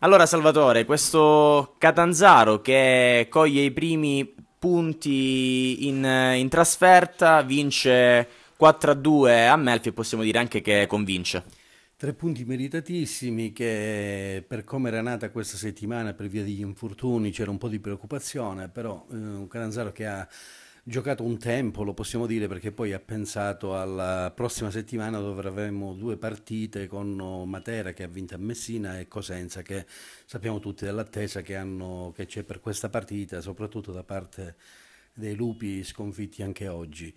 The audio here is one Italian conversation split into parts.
Allora Salvatore, questo Catanzaro che coglie i primi punti in, in trasferta, vince 4-2 a Melfi e possiamo dire anche che convince. Tre punti meritatissimi che per come era nata questa settimana per via degli infortuni c'era un po' di preoccupazione, però eh, un Catanzaro che ha giocato un tempo, lo possiamo dire, perché poi ha pensato alla prossima settimana dove avremo due partite con Matera che ha vinto a Messina e Cosenza che sappiamo tutti dell'attesa che, hanno, che c'è per questa partita, soprattutto da parte dei lupi sconfitti anche oggi.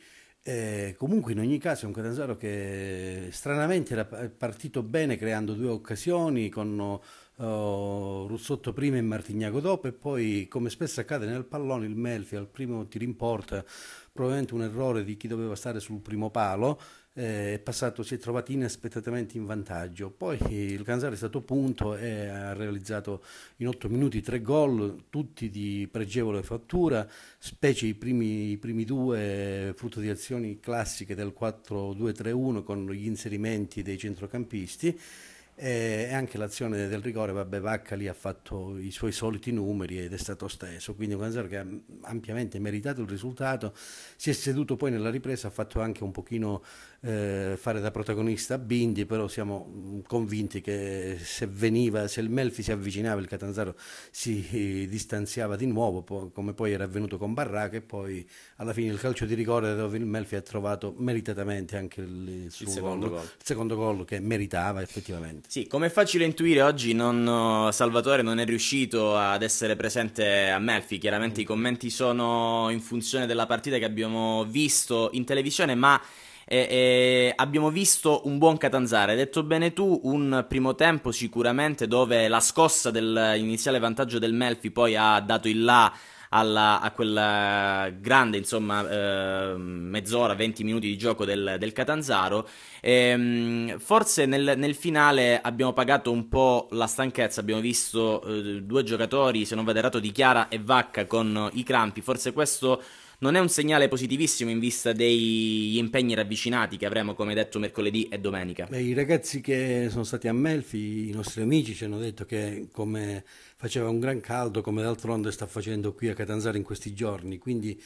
Eh, comunque in ogni caso è un Catanzaro che stranamente era partito bene creando due occasioni con oh, Ruzzotto prima e Martignago dopo e poi come spesso accade nel pallone il Melfi al primo tiro in porta probabilmente un errore di chi doveva stare sul primo palo eh, è passato, si è trovato inaspettatamente in vantaggio. Poi il Canzaro è stato punto e ha realizzato in otto minuti tre gol, tutti di pregevole fattura, specie i primi, i primi due, frutto di azioni classiche del 4-2-3-1 con gli inserimenti dei centrocampisti e anche l'azione del rigore, vabbè, Vacca lì ha fatto i suoi soliti numeri ed è stato steso, quindi un Guanzaro che ha ampiamente meritato il risultato, si è seduto poi nella ripresa, ha fatto anche un pochino eh, fare da protagonista a Bindi, però siamo mm, convinti che se veniva, se il Melfi si avvicinava il Catanzaro si eh, distanziava di nuovo, come poi era avvenuto con Barraca e poi alla fine il calcio di rigore dove il Melfi ha trovato meritatamente anche il, il, il secondo gol, gol, il secondo gol che meritava effettivamente. Sì, come è facile intuire oggi non, Salvatore non è riuscito ad essere presente a Melfi, chiaramente i commenti sono in funzione della partita che abbiamo visto in televisione, ma eh, eh, abbiamo visto un buon Catanzare, hai detto bene tu, un primo tempo sicuramente dove la scossa dell'iniziale vantaggio del Melfi poi ha dato il là alla, a quella eh, grande insomma, eh, mezz'ora, 20 minuti di gioco del, del Catanzaro. E, ehm, forse nel, nel, finale abbiamo pagato un po' la stanchezza, abbiamo visto eh, due giocatori, se non vado errato, di Chiara e Vacca con i crampi, forse questo non è un segnale positivissimo in vista degli impegni ravvicinati che avremo, come detto, mercoledì e domenica. Beh, I ragazzi che sono stati a Melfi, i nostri amici, ci hanno detto che come faceva un gran caldo, come d'altronde sta facendo qui a Catanzaro in questi giorni, quindi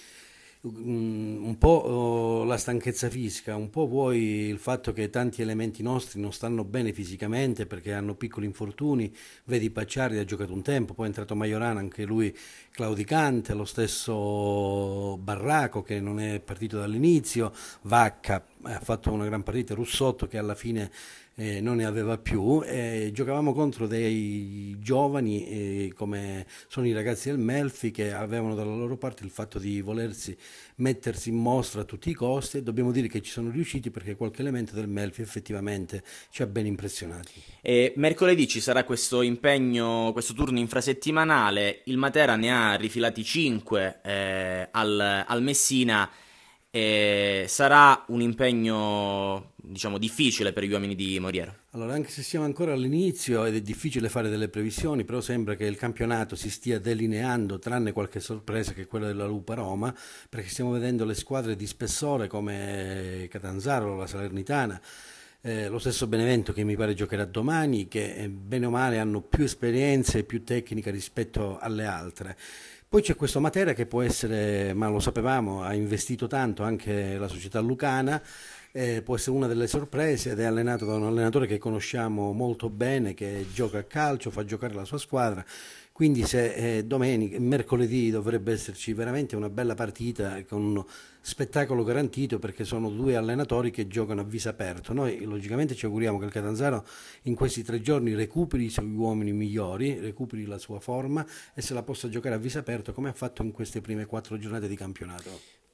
Mm, un po' oh, la stanchezza fisica, un po' poi il fatto che tanti elementi nostri non stanno bene fisicamente perché hanno piccoli infortuni, vedi Pacciari ha giocato un tempo, poi è entrato Maiorana, anche lui claudicante, lo stesso Barraco che non è partito dall'inizio, Vacca eh, ha fatto una gran partita, Russotto che alla fine eh, non ne aveva più e giocavamo contro dei giovani eh, come sono i ragazzi del Melfi che avevano dalla loro parte il fatto di volersi mettersi in mostra a tutti i costi e dobbiamo dire che ci sono riusciti perché qualche elemento del Melfi effettivamente ci ha ben impressionati. E mercoledì ci sarà questo impegno, questo turno infrasettimanale, il Matera ne ha rifilati 5 eh, al, al Messina e eh, sarà un impegno, diciamo, difficile per gli uomini di Moriero. Allora, anche se siamo ancora all'inizio ed è difficile fare delle previsioni, però sembra che il campionato si stia delineando, tranne qualche sorpresa che è quella della Lupa Roma, perché stiamo vedendo le squadre di spessore come Catanzaro, la Salernitana. Eh, lo stesso Benevento che mi pare giocherà domani, che eh, bene o male hanno più esperienze e più tecnica rispetto alle altre. Poi c'è questa materia che può essere, ma lo sapevamo, ha investito tanto anche la società lucana eh, può essere una delle sorprese ed è allenato da un allenatore che conosciamo molto bene, che gioca a calcio, fa giocare la sua squadra. Quindi se eh, domenica, mercoledì dovrebbe esserci veramente una bella partita con uno spettacolo garantito perché sono due allenatori che giocano a viso aperto. Noi logicamente ci auguriamo che il Catanzaro in questi tre giorni recuperi i suoi uomini migliori, recuperi la sua forma e se la possa giocare a viso aperto come ha fatto in queste prime quattro giornate di campionato.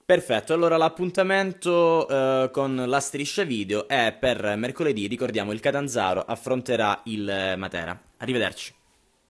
Perfetto, allora l'appuntamento eh, con la striscia video è per mercoledì, ricordiamo il Catanzaro affronterà il eh, Matera. Arrivederci.